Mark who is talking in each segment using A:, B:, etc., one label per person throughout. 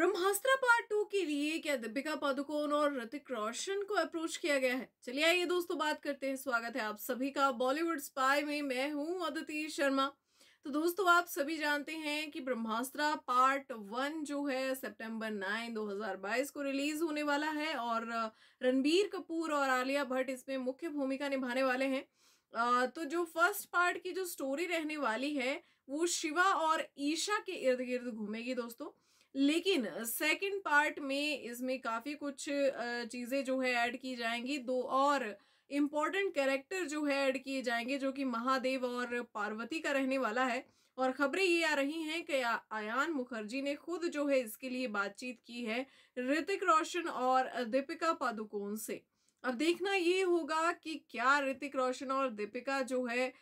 A: ब्रह्मास्त्र part two के लिए क्या दीपिका पादुकोण और ऋतिक रोशन को अप्रोच किया गया है चलिए आइए दोस्तों बात करते हैं स्वागत है आप सभी का बॉलीवुड स्पाई में मैं हूं अदिति शर्मा तो दोस्तों आप सभी जानते हैं कि ब्रह्मास्त्र पार्ट वन जो है सितंबर नाइन 2022 को रिलीज होने वाला है और रणबीर कपूर और आलिया भट्ट इसमें मुख्य भूमिका निभाने वाले हैं तो जो फर्स्ट पार्ट की जो स्टोरी रहने वाली है वो शिवा और ईशा के इर्द गिर्द घूमेगी दोस्तों लेकिन सेकंड पार्ट में इसमें काफ़ी कुछ चीज़ें जो है ऐड की जाएंगी दो और इम्पॉर्टेंट कैरेक्टर जो है ऐड किए जाएंगे जो कि महादेव और पार्वती का रहने वाला है और खबरें ये आ रही हैं कि आयान मुखर्जी ने खुद जो है इसके लिए बातचीत की है ऋतिक रोशन और दीपिका पादुकोण से अब देखना ये होगा कि क्या ऋतिक रोशन और दीपिका जो है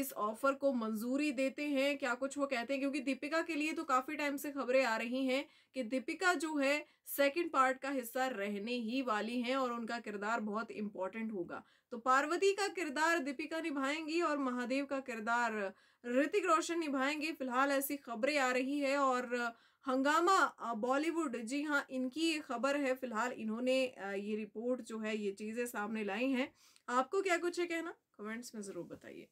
A: इस ऑफर को मंजूरी देते हैं क्या कुछ वो कहते हैं क्योंकि दीपिका के लिए तो काफ़ी टाइम से खबरें आ रही हैं कि दीपिका जो है सेकंड पार्ट का हिस्सा रहने ही वाली हैं और उनका किरदार बहुत इम्पॉर्टेंट होगा तो पार्वती का किरदार दीपिका निभाएंगी और महादेव का किरदार ऋतिक रोशन निभाएंगे फिलहाल ऐसी खबरें आ रही है और हंगामा बॉलीवुड जी हाँ इनकी ये खबर है फिलहाल इन्होंने ये रिपोर्ट जो है ये चीज़ें सामने लाई हैं आपको क्या कुछ है कहना कमेंट्स में ज़रूर बताइए